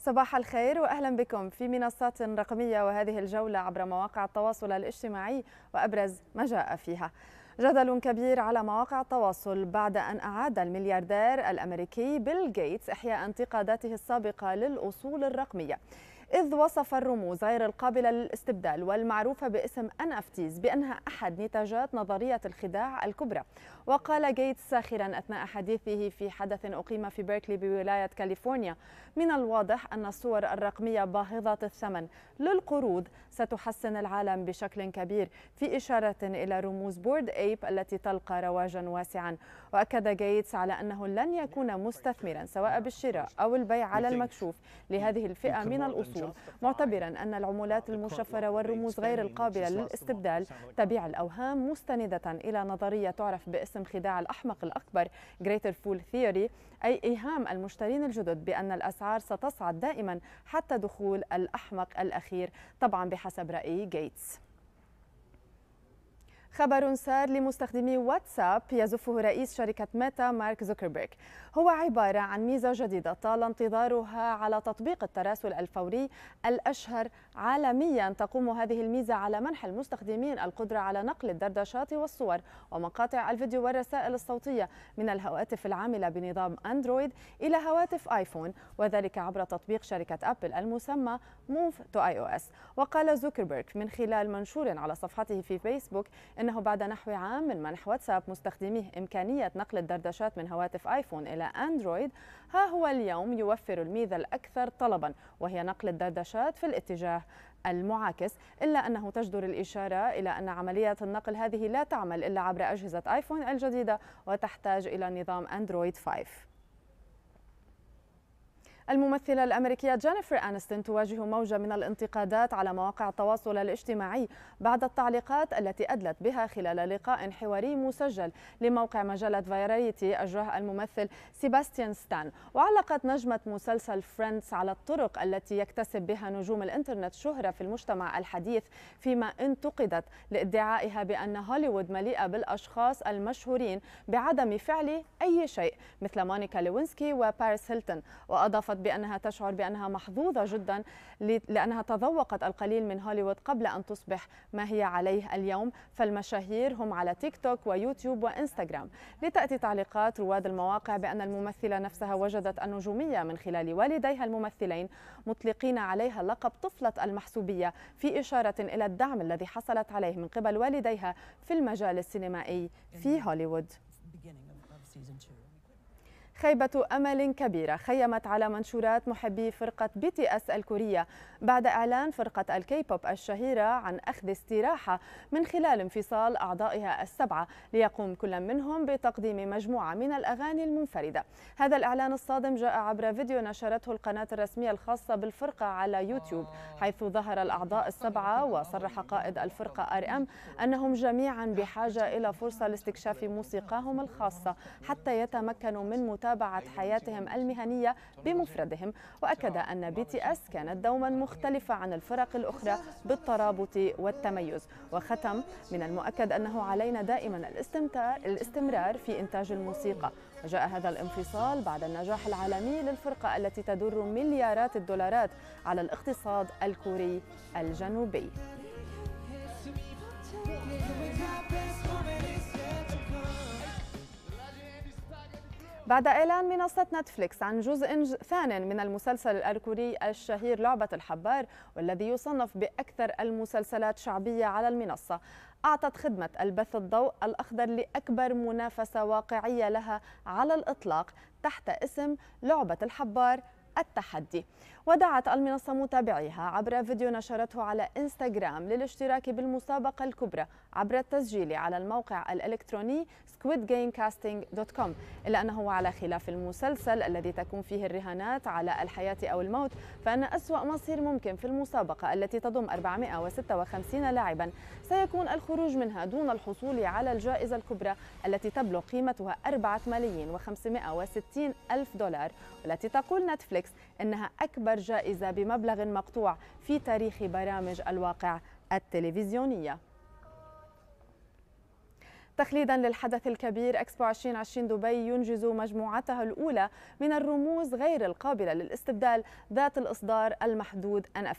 صباح الخير واهلا بكم في منصات رقميه وهذه الجوله عبر مواقع التواصل الاجتماعي وابرز ما جاء فيها. جدل كبير على مواقع التواصل بعد أن أعاد الملياردير الأمريكي بيل جيتس إحياء انتقاداته السابقة للأصول الرقمية إذ وصف الرموز غير القابلة للاستبدال والمعروفة باسم NFTs بأنها أحد نتاجات نظرية الخداع الكبرى وقال جيتس ساخرا أثناء حديثه في حدث أقيم في بيركلي بولاية كاليفورنيا من الواضح أن الصور الرقمية باهظة الثمن للقروض ستحسن العالم بشكل كبير في إشارة إلى رموز بورد إيب التي تلقى رواجا واسعا وأكد جيتس على أنه لن يكون مستثمرا سواء بالشراء أو البيع على المكشوف لهذه الفئة من الأصول الوصول معتبرا أن العملات آه، المشفرة والرموز غير القابلة للاستبدال تبيع الأوهام مستندة إلى نظرية تعرف باسم خداع الأحمق الأكبر Greater Fool Theory أي إيهام المشترين الجدد بأن الأسعار ستصعد دائما حتى دخول الأحمق الأخير طبعا بحسب رأي جيتس خبر سار لمستخدمي واتساب يزفه رئيس شركة ميتا مارك زوكربيرغ هو عبارة عن ميزة جديدة طال انتظارها على تطبيق التراسل الفوري الأشهر عالميا تقوم هذه الميزة على منح المستخدمين القدرة على نقل الدردشات والصور ومقاطع الفيديو والرسائل الصوتية من الهواتف العاملة بنظام أندرويد إلى هواتف آيفون وذلك عبر تطبيق شركة أبل المسمى موف تو آي أو إس وقال زوكربيرغ من خلال منشور على صفحته في فيسبوك أن إنه بعد نحو عام من منح واتساب مستخدميه إمكانية نقل الدردشات من هواتف آيفون إلى أندرويد ها هو اليوم يوفر الميزة الأكثر طلبا وهي نقل الدردشات في الاتجاه المعاكس إلا أنه تجدر الإشارة إلى أن عملية النقل هذه لا تعمل إلا عبر أجهزة آيفون الجديدة وتحتاج إلى نظام أندرويد 5 الممثلة الأمريكية جينيفر أنستن تواجه موجة من الانتقادات على مواقع التواصل الاجتماعي بعد التعليقات التي أدلت بها خلال لقاء حواري مسجل لموقع مجلة فيراريتي أجراه الممثل سيباستيان ستان وعلقت نجمة مسلسل فريندز على الطرق التي يكتسب بها نجوم الإنترنت شهرة في المجتمع الحديث فيما انتقدت لادعائها بأن هوليوود مليئة بالأشخاص المشهورين بعدم فعل أي شيء مثل مونيكا لوينسكي وباريس هيلتون وأضافت بأنها تشعر بأنها محظوظة جدا لأنها تذوقت القليل من هوليوود قبل أن تصبح ما هي عليه اليوم فالمشاهير هم على تيك توك ويوتيوب وإنستغرام لتأتي تعليقات رواد المواقع بأن الممثلة نفسها وجدت النجومية من خلال والديها الممثلين مطلقين عليها لقب طفلة المحسوبية في إشارة إلى الدعم الذي حصلت عليه من قبل والديها في المجال السينمائي في هوليوود. خيبة أمل كبيرة خيمت على منشورات محبي فرقة بي تي أس الكورية بعد إعلان فرقة الكي بوب الشهيرة عن أخذ استراحة من خلال انفصال أعضائها السبعة ليقوم كل منهم بتقديم مجموعة من الأغاني المنفردة هذا الإعلان الصادم جاء عبر فيديو نشرته القناة الرسمية الخاصة بالفرقة على يوتيوب حيث ظهر الأعضاء السبعة وصرح قائد الفرقة آر أم أنهم جميعا بحاجة إلى فرصة لاستكشاف موسيقاهم الخاصة حتى يتمكنوا من متابعة متابعة حياتهم المهنية بمفردهم وأكد أن بي تي اس كانت دوما مختلفة عن الفرق الأخرى بالترابط والتميز وختم من المؤكد أنه علينا دائما الاستمتاع الاستمرار في إنتاج الموسيقى وجاء هذا الانفصال بعد النجاح العالمي للفرقة التي تدر مليارات الدولارات على الاقتصاد الكوري الجنوبي بعد إعلان منصة نتفليكس عن جزء ثان من المسلسل الأركوري الشهير لعبة الحبار والذي يصنف بأكثر المسلسلات شعبية على المنصة أعطت خدمة البث الضوء الأخضر لأكبر منافسة واقعية لها على الإطلاق تحت اسم لعبة الحبار التحدي ودعت المنصة متابعيها عبر فيديو نشرته على إنستغرام للاشتراك بالمسابقة الكبرى عبر التسجيل على الموقع الإلكتروني squidgamecasting.com إلا أنه على خلاف المسلسل الذي تكون فيه الرهانات على الحياة أو الموت فأن أسوأ مصير ممكن في المسابقة التي تضم 456 لاعبا سيكون الخروج منها دون الحصول على الجائزة الكبرى التي تبلغ قيمتها 4 ملايين و560 ألف دولار والتي تقول نتفليكس نتفليكس إنها أكبر جائزة بمبلغ مقطوع في تاريخ برامج الواقع التلفزيونية تخليدا للحدث الكبير اكسبو 2020 دبي ينجز مجموعتها الاولى من الرموز غير القابله للاستبدال ذات الاصدار المحدود ان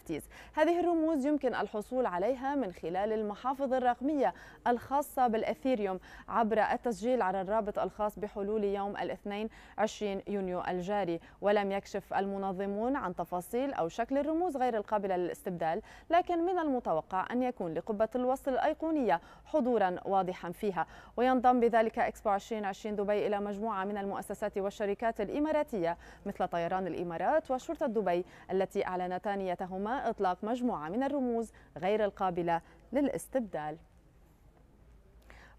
هذه الرموز يمكن الحصول عليها من خلال المحافظ الرقميه الخاصه بالاثيريوم عبر التسجيل على الرابط الخاص بحلول يوم الاثنين 20 يونيو الجاري ولم يكشف المنظمون عن تفاصيل او شكل الرموز غير القابله للاستبدال لكن من المتوقع ان يكون لقبه الوصل الايقونيه حضورا واضحا فيها وينضم بذلك إكسبو 2020 دبي إلى مجموعة من المؤسسات والشركات الإماراتية مثل طيران الإمارات وشرطة دبي التي أعلنتا نيتهما إطلاق مجموعة من الرموز غير القابلة للاستبدال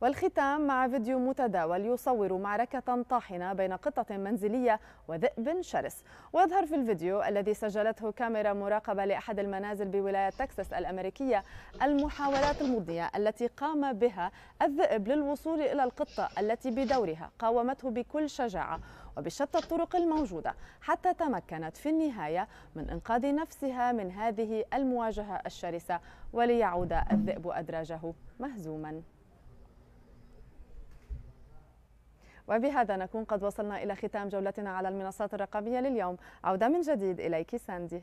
والختام مع فيديو متداول يصور معركة طاحنة بين قطة منزلية وذئب شرس ويظهر في الفيديو الذي سجلته كاميرا مراقبة لأحد المنازل بولاية تكساس الأمريكية المحاولات المضنية التي قام بها الذئب للوصول إلى القطة التي بدورها قاومته بكل شجاعة وبشتى الطرق الموجودة حتى تمكنت في النهاية من إنقاذ نفسها من هذه المواجهة الشرسة وليعود الذئب أدراجه مهزوما وبهذا نكون قد وصلنا إلى ختام جولتنا على المنصات الرقمية لليوم عودة من جديد إليك ساندي